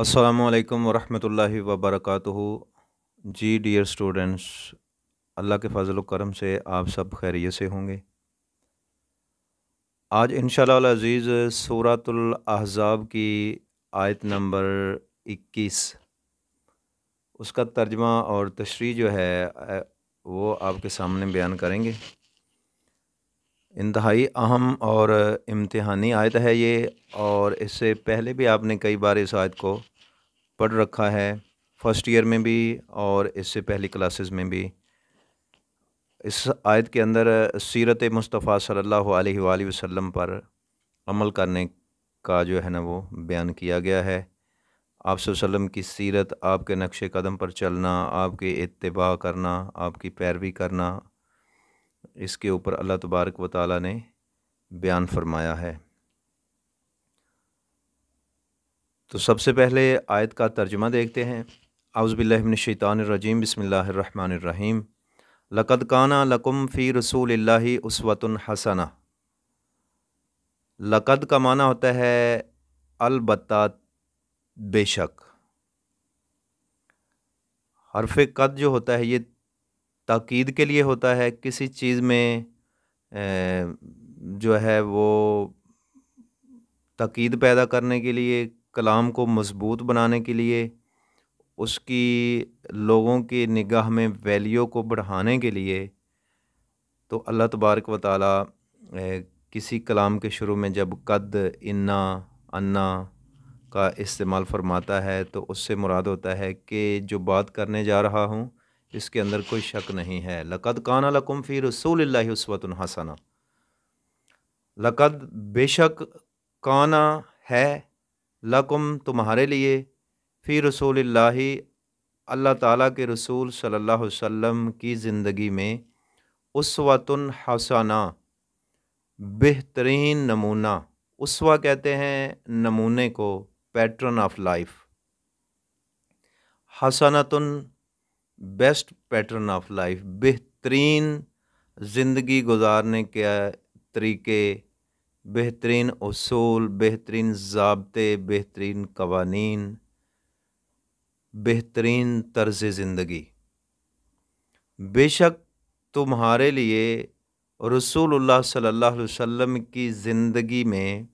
असलकम वरहमल वबरक जी dear students अल्लाह के फ़ज़ल करम से आप सब खैरियत से होंगे आज इन अज़ीज़ सूरतलहज़ाब की आयत नंबर 21 उसका तर्जमा और तशरी जो है वो आपके सामने बयान करेंगे इंतहाई अहम और इम्तहानी आयत है ये और इससे पहले भी आपने कई बार इस आयत को पढ़ रखा है फ़र्स्ट ईयर में भी और इससे पहली क्लासेस में भी इस आयत के अंदर सीरत मुस्तफ़ा सल्लल्लाहु अलैहि वसल्लम पर अमल करने का जो है ना वो बयान किया गया है आप वसल्लम की सीरत आपके नक्श कदम पर चलना आपके इतबा करना आपकी पैरवी करना इसके ऊपर अल्लाह तबारक व ताली ने बयान फरमाया है तो सबसे पहले आयत का तर्जमा देखते हैं आउज़बिल्लिन शैतानरजीम बसमीम लक़द काना लकुम फ़ी रसूल उसवतन हसना लक़द का माना होता है अलबत् बेशक हरफ कद जो होता है ये ताक़ीद के लिए होता है किसी चीज़ में जो है वो ताक़ीद पैदा करने के लिए कलाम को मज़बूत बनाने के लिए उसकी लोगों की निगाह में वैल्यू को बढ़ाने के लिए तो अल्लाह तबारक व किसी कलाम के शुरू में जब कद इन्ना अन्ना का इस्तेमाल फरमाता है तो उससे मुराद होता है कि जो बात करने जा रहा हूँ इसके अंदर कोई शक नहीं है लकद काना लकुम फ़ी रसूल उसवत हसना लकद बेशक काना है लकुम तुम्हारे लिए फ़ी रसूल अल्लाह ताला के रसूल सल्लल्लाहु अलैहि वसल्लम की ज़िंदगी में उसवतन हसना बेहतरीन नमूना उसवा कहते हैं नमूने को पैटर्न ऑफ लाइफ हसनतन बेस्ट पैटर्न ऑफ लाइफ बेहतरीन ज़िंदगी गुजारने के तरीके बेहतरीन असूल बेहतरीन जबते बेहतरीन कवानीन बेहतरीन तर्ज़ ज़िंदगी बेशक तुम्हारे लिए रसूलुल्लाह सल्लल्लाहु अलैहि वसल्लम की ज़िंदगी में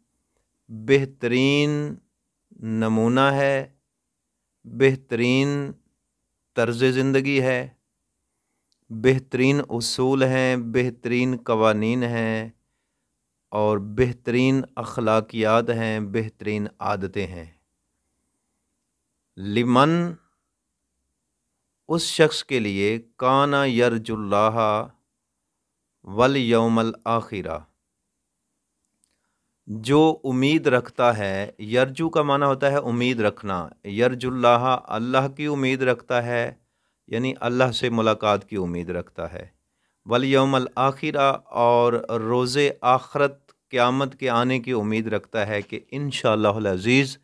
बेहतरीन नमूना है बेहतरीन तर्ज ज़िंदगी है बेहतरीन असूल हैं बेहतरीन कवानीन हैं और बेहतरीन अखलाकियात हैं बेहतरीन आदतें हैं लिमन उस शख्स के लिए काना यरजुल्ला वल यौमल आखिरा जो उम्मीद रखता है यरजू का माना होता है उम्मीद रखना यरजुल्लाह अल्लाह की उम्मीद रखता है यानी अल्लाह से मुलाकात की उम्मीद रखता है वल आखिरा और रोज़ आखरत क़्यामत के आने की उम्मीद रखता है कि इन अज़ीज़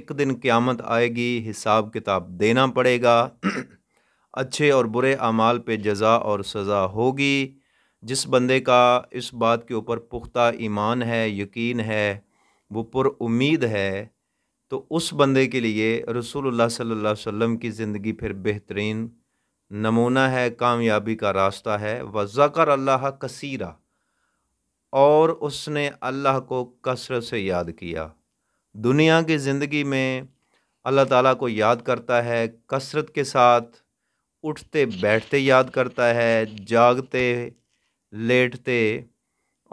एक दिन क़्यामत आएगी हिसाब किताब देना पड़ेगा अच्छे और बुरे अमाल पे जजा और सज़ा होगी जिस बंदे का इस बात के ऊपर पुख्ता ईमान है यकीन है वो पुर उम्मीद है तो उस बंदे के लिए रसूलुल्लाह सल्लल्लाहु अलैहि वसल्लम की ज़िंदगी फिर बेहतरीन नमूना है कामयाबी का रास्ता है व ज़कर अल्लाह कसीरा और उसने अल्लाह को कसरत से याद किया दुनिया की ज़िंदगी में अल्लाह ताला को याद करता है कसरत के साथ उठते बैठते याद करता है जागते लेटते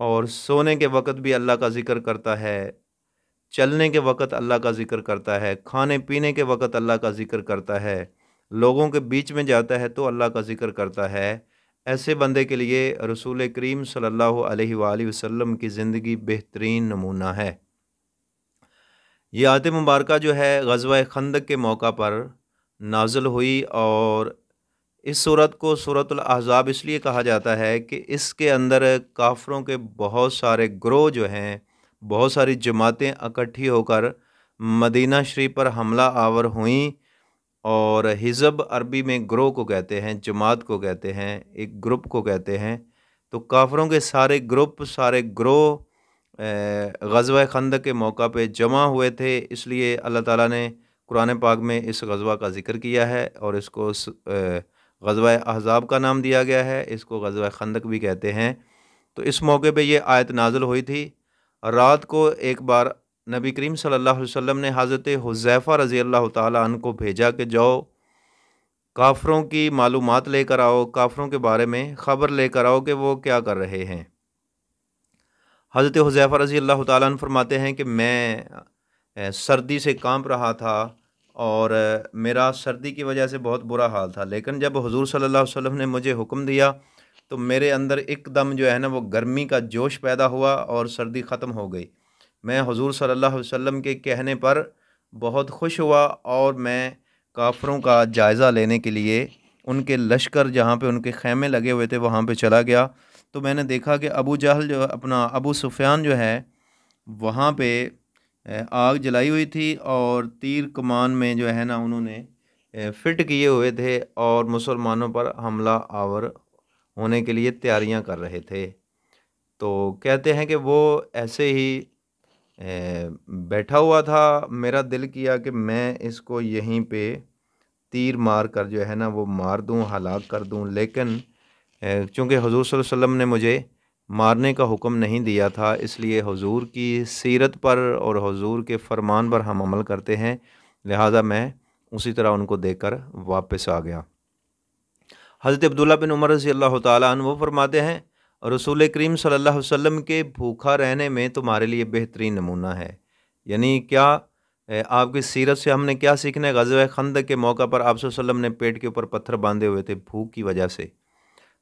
और सोने के वक़्त भी अल्लाह का ज़िक्र करता है चलने के वक़्त अल्लाह का ज़िक्र करता है खाने पीने के वक़्त अल्लाह का ज़िक्र करता है लोगों के बीच में जाता है तो अल्लाह का ज़िक्र करता है ऐसे बंदे के लिए रसूल करीम सल्ला वसम की ज़िंदगी बेहतरीन नमूना है ये आत मुबारक जो है गजवा खंदक के मौका पर नाजल हुई और इस सूरत को सूरत अहज़ाब इसलिए कहा जाता है कि इसके अंदर काफ़रों के बहुत सारे ग्रोह जो हैं बहुत सारी जमातें इकट्ठी होकर मदीना शरीफ पर हमला आवर हुई और हिजब अरबी में ग्रोह को कहते हैं जमात को कहते हैं एक ग्रुप को कहते हैं तो काफ़रों के सारे ग्रुप सारे ग्रोह गजवा खंद के मौका पे जमा हुए थे इसलिए अल्लाह ताला ने कुरान पाक में इस गजवा का ज़िक्र किया है और इसको स, गजवा अहजाब का नाम दिया गया है इसको गजवा खंदक भी कहते हैं तो इस मौके पे ये आयत नाजिल हुई थी रात को एक बार नबी करीम सल्लल्लाहु अलैहि वसल्लम ने हज़रत हुजैफ़ा रज़ी अल्लाह तन को भेजा कि जाओ काफ़रों की मालूम लेकर आओ काफ़रों के बारे में ख़बर लेकर आओ कि वो क्या कर रहे हैं हज़रत हुजैफ़ा रज़ी अल्लाह तन फरमाते हैं कि मैं सर्दी से काँप रहा था और मेरा सर्दी की वजह से बहुत बुरा हाल था लेकिन जब हुजूर सल्लल्लाहु अलैहि वसल्लम ने मुझे हुक्म दिया तो मेरे अंदर एकदम जो है ना वो गर्मी का जोश पैदा हुआ और सर्दी ख़त्म हो गई मैं हुजूर सल्लल्लाहु अलैहि वसल्लम के कहने पर बहुत खुश हुआ और मैं काफ़रों का जायज़ा लेने के लिए उनके लश्कर जहाँ पे उनके खेमे लगे हुए थे वहाँ पे चला गया तो मैंने देखा कि अबू जहल जो अपना अबू सुफियान जो है वहाँ पे आग जलाई हुई थी और तीर कमान में जो है ना उन्होंने फिट किए हुए थे और मुसलमानों पर हमला आवर होने के लिए तैयारियां कर रहे थे तो कहते हैं कि वो ऐसे ही बैठा हुआ था मेरा दिल किया कि मैं इसको यहीं पे तीर मार कर जो है ना वो मार दूं हलाक कर दूं लेकिन चूँकि हजूर वसल्लम ने मुझे मारने का हुक्म नहीं दिया था इसलिए हज़ूर की सीरत पर और हजूर के फरमान पर हम अमल करते हैं लिहाजा मैं उसी तरह उनको देकर वापस आ गया हज़रत अब्दुल्ला बिन उमर रजी अल्लाह वो फरमाते हैं रसूल करीम सल्ला वसम के भूखा रहने में तुम्हारे लिए बेहतरीन नमूना है यानी क्या आपकी सीरत से हमने क्या सीखना है गज़ खंद के मौका पर आप ने पेट के ऊपर पत्थर बांधे हुए थे भूख की वजह से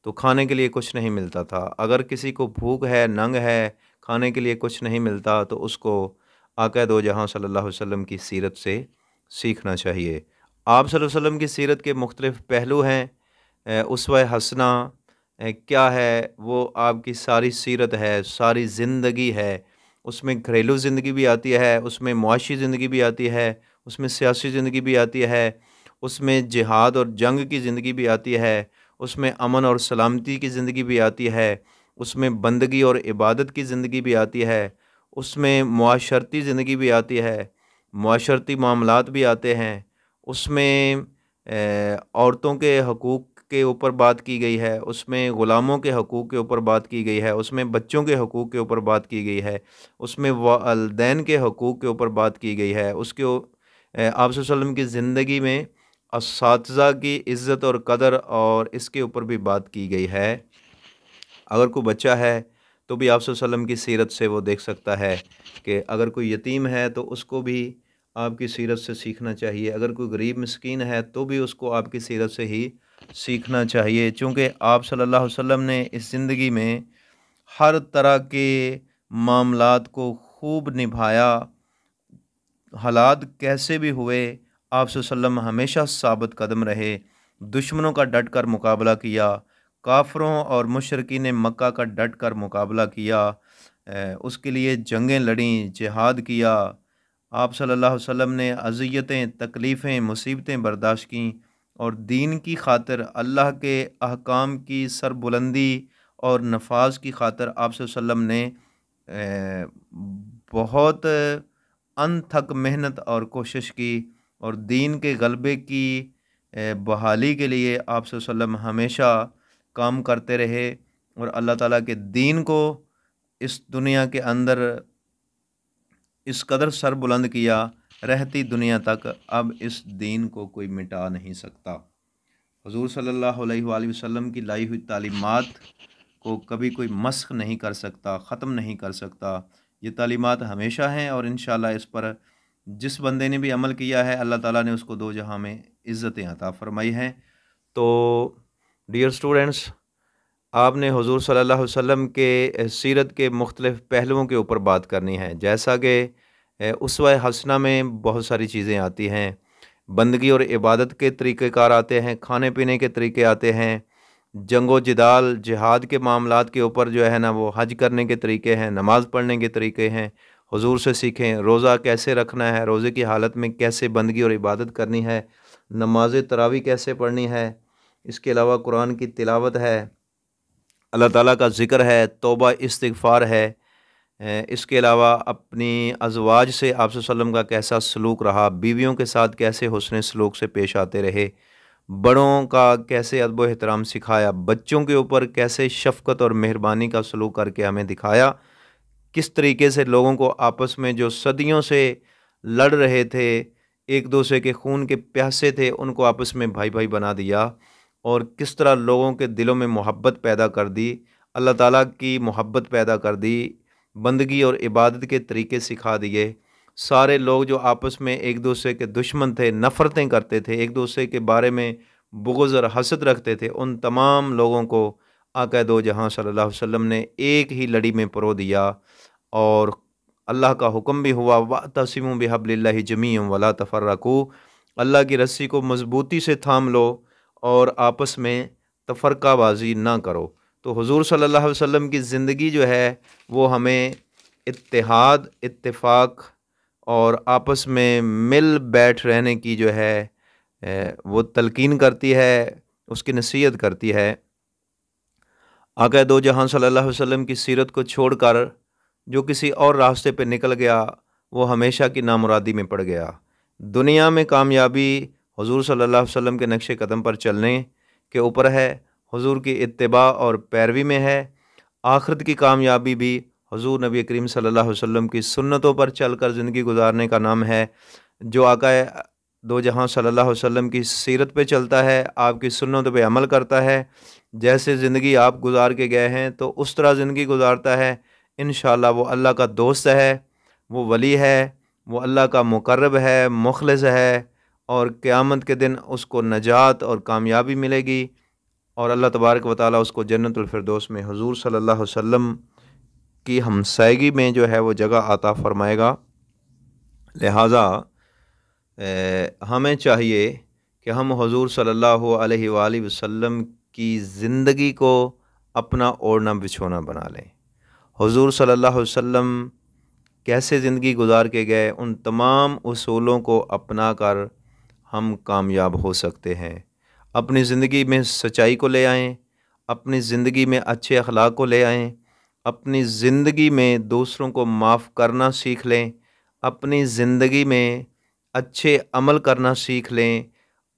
तो खाने के लिए कुछ नहीं मिलता था अगर किसी को भूख है नंग है खाने के लिए कुछ नहीं मिलता तो उसको आक़ा दो जहाँ सल्ला वसम की सीरत से सीखना चाहिए आप सल्लल्लाहु की सीरत के मुख्तलिफ़ पहलू हैं उस हंसना क्या है वो आपकी सारी सीरत है सारी ज़िंदगी है उसमें घरेलू ज़िंदगी भी आती है उसमें मुआशी ज़िंदगी भी आती है उसमें सियासी ज़िंदगी भी आती है उसमें जिहाद और जंग की ज़िंदगी भी आती है उसमें अमन और सलामती की ज़िंदगी भी आती है उसमें बंदगी और इबादत की ज़िंदगी भी आती है उसमें माशरती ज़िंदगी भी आती है माशरती मामला भी आते हैं उसमें औरतों के हकूक़ के ऊपर बात की गई है उसमें ग़ुलामों के हकूक़ के ऊपर बात की गई है उसमें बच्चों के हकूक़ के ऊपर बात की गई है उसमें वालदेन के हकूक़ के ऊपर बात की गई है उसके आपसे वसम की ज़िंदगी में इस की इज़्ज़त और कदर और इसके ऊपर भी बात की गई है अगर कोई बच्चा है तो भी आप की सीरत से वो देख सकता है कि अगर कोई यतीम है तो उसको भी आपकी सीरत से सीखना चाहिए अगर कोई गरीब मस्किन है तो भी उसको आपकी सीरत से ही सीखना चाहिए चूँकि आप सल्ला वम ने इस ज़िंदगी में हर तरह के मामलों को खूब निभाया हालात कैसे भी हुए आप हमेशा साबित कदम रहे दुश्मनों का डट कर मुकाबला किया काफरों और मशरक़ी ने मक्का का डट कर मुकाबला किया उसके लिए जंगें लड़ी जिहाद किया आप सल्ला वसम ने अजियतें तकलीफ़ें मुसीबतें बर्दाश्त की और दीन की खातर अल्लाह के अहकाम की सरबुलंदी और नफाज की खातर आप ने बहुत अनथक मेहनत और कोशिश की और दीन के गलबे की बहाली के लिए आप हमेशा काम करते रहे और अल्लाह ताला के दीन को इस दुनिया के अंदर इस कदर सर बुलंद किया रहती दुनिया तक अब इस दीन को कोई मिटा नहीं सकता हजूर सल्लल्लाहु अलैहि वसल्लम की लाई हुई तालीमत को कभी कोई मस्क नहीं कर सकता ख़त्म नहीं कर सकता ये तालीमत हमेशा हैं और इन इस पर जिस बंदे ने भी अमल किया है अल्लाह ताला ने उसको दो जहाँ में इज़्ज़तें अता फ़रमाई हैं तो डियर स्टूडेंट्स आपने हजूर सल्ला वसम के सीरत के मुख्तलिफ़ पहलुओं के ऊपर बात करनी है जैसा कि उस हसना में बहुत सारी चीज़ें आती हैं बंदगी और इबादत के तरीक़ेकार आते हैं खाने पीने के तरीके आते हैं जंगो जिदाल जिहाद के मामला के ऊपर जो है ना वो हज करने के तरीके हैं नमाज़ पढ़ने के तरीके हैं हुजूर से सीखें रोज़ा कैसे रखना है रोज़े की हालत में कैसे बंदगी और इबादत करनी है नमाज तरावी कैसे पढ़नी है इसके अलावा कुरान की तिलावत है अल्लाह ताला का ज़िक्र है तोबा इस्तफ़ार है इसके अलावा अपनी अजवाज से आप वसम का कैसा सलूक रहा बीवियों के साथ कैसे हसन सलूक से पेश आते रहे बड़ों का कैसे अदब एहतराम सिखाया बच्चों के ऊपर कैसे शफकत और मेहरबानी का सलूक करके हमें दिखाया किस तरीके से लोगों को आपस में जो सदियों से लड़ रहे थे एक दूसरे के खून के प्यासे थे उनको आपस में भाई भाई बना दिया और किस तरह लोगों के दिलों में मोहब्बत पैदा कर दी अल्लाह ताला की मोहब्बत पैदा कर दी बंदगी और इबादत के तरीके सिखा दिए सारे लोग जो आपस में एक दूसरे के दुश्मन थे नफ़रतें करते थे एक दूसरे के बारे में बुगज़ और हसद रखते थे उन तमाम लोगों को आकद जहाँ सल्लल्लाहु अलैहि वसल्लम ने एक ही लड़ी में परो दिया और अल्लाह का हुक्म भी हुआ व तसिम बेहबल्ला जमी वला तफर्रकू अल्लाह की रस्सी को मज़बूती से थाम लो और आपस में तफरकाबाजी ना करो तो हुजूर सल्लल्लाहु अलैहि वसल्लम की ज़िंदगी जो है वो हमें इतिहाद इत्तेफाक और आपस में मिल बैठ रहने की जो है वो तलकिन करती है उसकी नसीहत करती है आगे दो जहां सल्लल्लाहु अलैहि वसल्लम की सीरत को छोड़कर जो किसी और रास्ते पर निकल गया वो हमेशा की नामुरादी में पड़ गया दुनिया में कामयाबी हजूर सल्ला वसम के नक्श कदम पर चलने के ऊपर है हजूर की इतबा और पैरवी में है आखरत की कामयाबी भी हज़ूर नबी करीम सल्ला वसम की सुन्नतों पर चल कर ज़िंदगी गुजारने का नाम है जो आका दो जहाँ सल्ला वसम की सीरत पर चलता है आपकी सुनत पर अमल करता है जैसे ज़िंदगी आप गुजार के गए हैं तो उस तरह ज़िंदगी गुजारता है इन वो अल्लाह का दोस्त है वो वली है वो अल्लाह का मकरब है मुखलस है और क़्यामत के दिन उसको नजात और कामयाबी मिलेगी और अल्लाह तबारक व ताली उसको जन्नतफरदोस में हजूर सल्ला वम की हमसायगी में जो है वो जगह आता फ़रमाएगा लिहाजा हमें चाहिए कि हम हजूर सल्ला वसम की ज़िंदगी को अपना ओढ़ना बिछोना बना लें हुजूर सल्लल्लाहु अलैहि वसल्लम कैसे ज़िंदगी गुजार के गए उन तमाम असूलों को अपना कर हम कामयाब हो सकते हैं अपनी ज़िंदगी में सच्चाई को ले आएँ अपनी ज़िंदगी में अच्छे अखलाक को ले आएँ अपनी ज़िंदगी में दूसरों को माफ़ करना सीख लें अपनी ज़िंदगी में अच्छे अमल करना सीख लें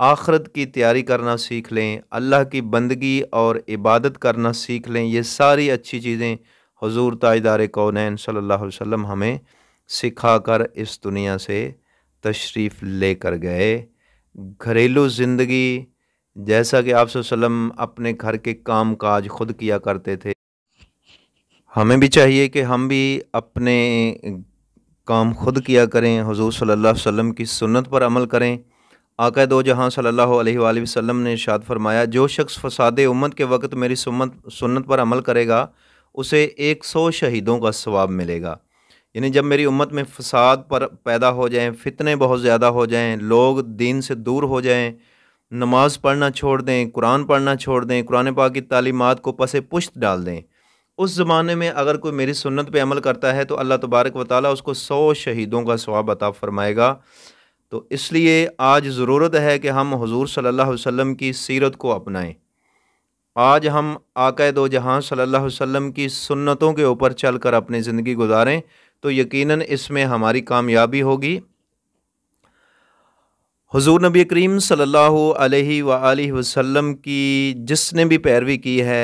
आखरत की तैयारी करना सीख लें अल्लाह की बंदगी और इबादत करना सीख लें ये सारी अच्छी चीज़ें हजूर ताजदार कौन सल्ला वसम हमें सिखा कर इस दुनिया से तशरीफ़ लेकर गए घरेलू ज़िंदगी जैसा कि आप सल्लम अपने घर के काम काज खुद किया करते थे हमें भी चाहिए कि हम भी अपने काम खुद किया करें हजूर सल्ला वसम की सुनत पर अमल करें आका दो जहाँ सल्ला वसम ने शाद फरमाया जो शख्स फसाद उम्मत के वक्त मेरी सुमत सुनत पर अमल करेगा उसे एक सौ शहीदों का सवाब मिलेगा यानी जब मेरी उम्मत में फसाद पर पैदा हो जाएं फितने बहुत ज़्यादा हो जाएं लोग दीन से दूर हो जाएं नमाज़ पढ़ना छोड़ दें कुरान पढ़ना छोड़ दें कुरान पाक की तालीमत को पसे पुश्त डाल दें उस ज़माने में अगर कोई मेरी सुन्नत पे अमल करता है तो अल्लाह तबारक व ताली उसको सौ शहीदों का स्वाब अता फ़रमाएगा तो इसलिए आज ज़रूरत है कि हम हजूर सल्ला वसम की सीरत को अपनाएं आज हम आक़ा दो जहाँ सल्ला वसम की सुन्नतों के ऊपर चल कर अपनी ज़िंदगी गुजारें तो यकीनन इसमें हमारी कामयाबी होगी हुजूर नबी करीम सल्ला वसम की जिसने भी पैरवी की है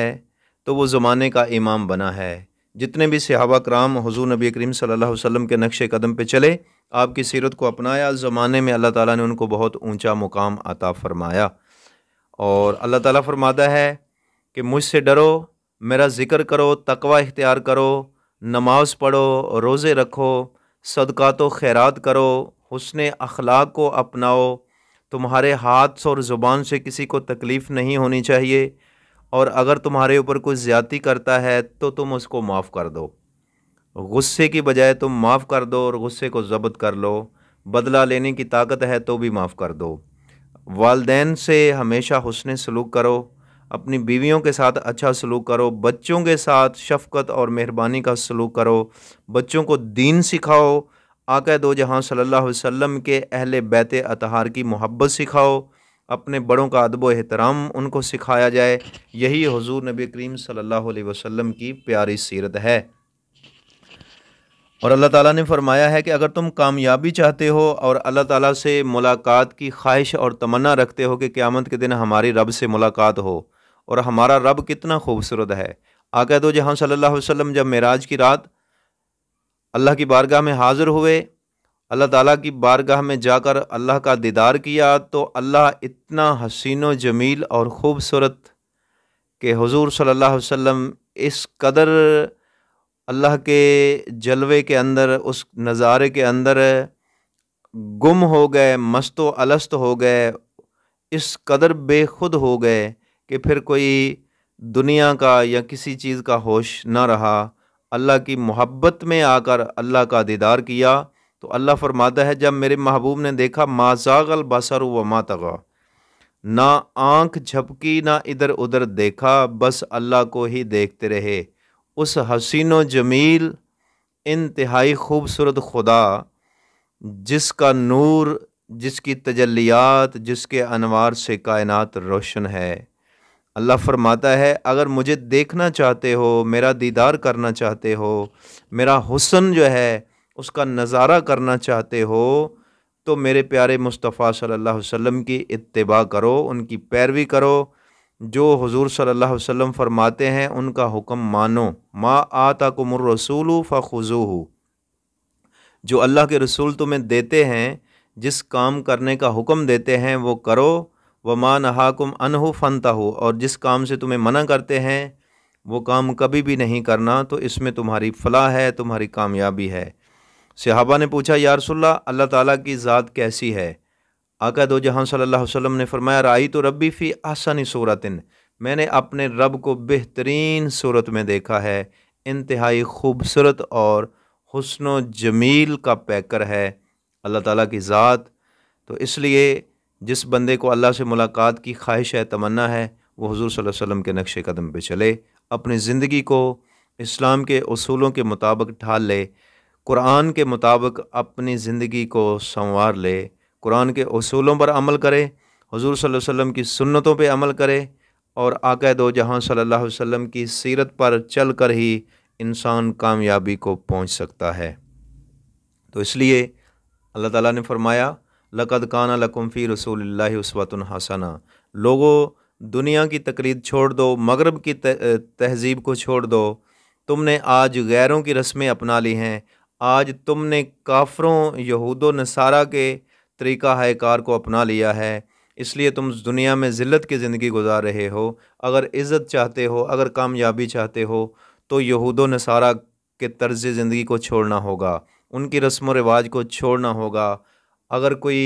तो वो ज़माने का इमाम बना है जितने भी सहाबा कराम हजूर नबी करीम सल्ला वसम के नक्श कदम पर चले आपकी सीरत को अपनाया ज़माने में अल्लाह ताली ने उनको बहुत ऊँचा मुकाम अता फ़रमाया और अल्लाह ताली फरमादा है कि मुझसे डरो मेरा ज़िक्र करो तकवा इख्तियार करो नमाज पढ़ो रोज़े रखो तो खैरात करो हसन अखलाक को अपनाओ तुम्हारे हाथ और ज़ुबान से किसी को तकलीफ़ नहीं होनी चाहिए और अगर तुम्हारे ऊपर कोई ज़्यादती करता है तो तुम उसको माफ़ कर दो गुस्से की बजाय तुम माफ़ कर दो और गुस्से को ज़ब्त कर लो बदला लेने की ताकत है तो भी माफ़ कर दो वालदेन से हमेशा हसन सलूक करो अपनी बीवियों के साथ अच्छा सलूक करो बच्चों के साथ शफकत और मेहरबानी का सलूक करो बच्चों को दीन सिखाओ आका दो जहाँ सल्लल्लाहु अलैहि वसल्लम के अहल बैत अतहार की मोहब्बत सिखाओ अपने बड़ों का अदब एहतराम उनको सिखाया जाए यही हजूर नबी करीम सल्लल्लाहु अलैहि वसल्लम की प्यारी सीरत है और अल्लाह ताला ने फरमाया है कि अगर तुम कामयाबी चाहते हो और अल्लाह ताला से मुलाकात की ख्वाहिश और तमन्ना रखते हो कि क़्यामत के दिन हमारी रब से मुलाकात हो और हमारा रब कितना खूबसूरत है आकद जहाँ सल्ला अलैहि जब मेराज की रात अल्लाह की बारगाह में हाज़िर हुए अल्लाह ताला की बारगाह में जाकर अल्लाह का दीदार किया तो अल्लाह इतना हसीन जमील और ख़ूबसूरत के हजूर सल्ला अलैहि इस कदर अल्लाह के जलवे के अंदर उस नज़ारे के अंदर गुम हो गए मस्त अलस्त हो गए इस कदर बेखुद हो गए कि फिर कोई दुनिया का या किसी चीज़ का होश ना रहा अल्लाह की मोहब्बत में आकर अल्लाह का दीदार किया तो अल्लाह फरमाता है जब मेरे महबूब ने देखा माजागल बसर व मातगा ना आँख झपकी ना इधर उधर देखा बस अल्लाह को ही देखते रहे उस हसीन जमील इंतहाई खूबसूरत खुदा जिसका नूर जिसकी तजलियात जिसके अनवार से कायनात रोशन है अल्लाह फरमाता है अगर मुझे देखना चाहते हो मेरा दीदार करना चाहते हो मेरा हुसन जो है उसका नज़ारा करना चाहते हो तो मेरे प्यारे मुस्तफ़ा सल्लल्लाहु अलैहि वसल्लम की इतबा करो उनकी पैरवी करो जो हुजूर सल्लल्लाहु अलैहि वसल्लम फरमाते हैं उनका हुक्म मानो मा आता कुमर रसूल फ़ुजू जो अल्लाह के रसूल तुम्हें देते हैं जिस काम करने का हुक्म देते हैं वो करो व हाकुम अन अनहो फ़नता हो और जिस काम से तुम्हें मना करते हैं वो काम कभी भी नहीं करना तो इसमें तुम्हारी फलाह है तुम्हारी कामयाबी है सिहाबा ने पूछा यारसोल्ला अल्लाह ताली की ज़ात कैसी है आका दो जहाँ सल्ला अलैहि ने फरमाया राई तो रबी फ़ी आसानी सूरतिन मैंने अपने रब को बेहतरीन सूरत में देखा है इंतहाई खूबसूरत और हसन जमील का पैकर है अल्लाह ताली की ज़ात तो इसलिए जिस बंदे को अल्लाह से मुलाकात की ख्वाहिश है तमन्ना है वो हजूर वसल्लम के नक्शे कदम पर चले अपनी ज़िंदगी को इस्लाम के असूलों के मुताबिक ढाल ले कुरान के मुताबिक अपनी ज़िंदगी को संवार ले कुरान के असूलों पर अमल करे हजूर वसल्लम की सुन्नतों पर अमल करे और आक़ दो जहाँ सल्ला वसम की सीरत पर चल कर ही इंसान कामयाबी को पहुँच सकता है तो इसलिए अल्लाह ताला ने फरमाया लकद लकदकाना लकुम्फ़ी रसूल उसवतन हसना लोगों दुनिया की तकलीद छोड़ दो मगरब की तहजीब को छोड़ दो तुमने आज गैरों की रस्में अपना ली हैं आज तुमने काफरों यहूद नसारा के तरीका हायकार को अपना लिया है इसलिए तुम दुनिया में ज़िलत की ज़िंदगी गुजार रहे हो अगर इज़्ज़त चाहते हो अगर कामयाबी चाहते हो तो यहूद नसारा के तर्ज़ ज़िंदगी को छोड़ना होगा उनकी रस्म व रिवाज को छोड़ना होगा अगर कोई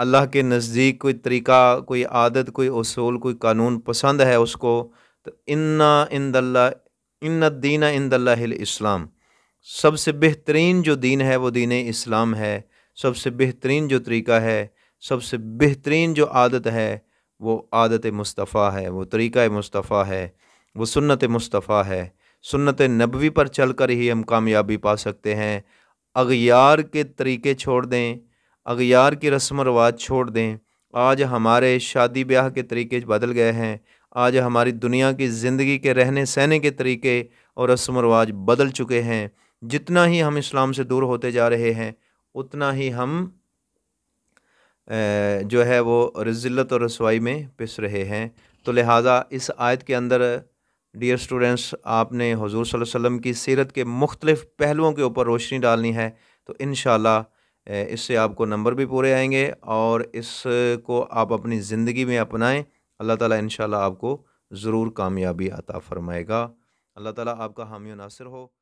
अल्लाह के नज़दीक कोई तरीका कोई आदत कोई असूल कोई कानून पसंद है उसको तो इन्ना इंदल्ला इन दीन इंदल्लाम सबसे बेहतरीन जो दीन है वो दीन इस्लाम है सबसे बेहतरीन जो तरीका है सबसे बेहतरीन जो आदत है वो आदत मुस्तफ़ा है वो तरीक़ा मुस्तफ़ा है वो सुन्नत मुस्तफ़ा है सुन्नत नबवी पर चल कर ही हम कामयाबी पा सकते हैं अगयार के तरीके छोड़ दें अगयार की रस्म रवाज छोड़ दें आज हमारे शादी ब्याह के तरीके बदल गए हैं आज हमारी दुनिया की ज़िंदगी के रहने सहने के तरीके और रस्म रवाज बदल चुके हैं जितना ही हम इस्लाम से दूर होते जा रहे हैं उतना ही हम जो है वो रज़िलत और रसवाई में पिस रहे हैं तो लिहाजा इस आयत के अंदर डियर स्टूडेंट्स आपने हजूर वसल्लम की सीरत के मुख्तलिफ़ पहलुओं के ऊपर रोशनी डालनी है तो इन इससे आपको नंबर भी पूरे आएंगे और इसको आप अपनी ज़िंदगी में अपनाएं अल्लाह ताला इन आपको ज़रूर कामयाबी अता फ़रमाएगा अल्लाह ताला आपका हामी नासिर हो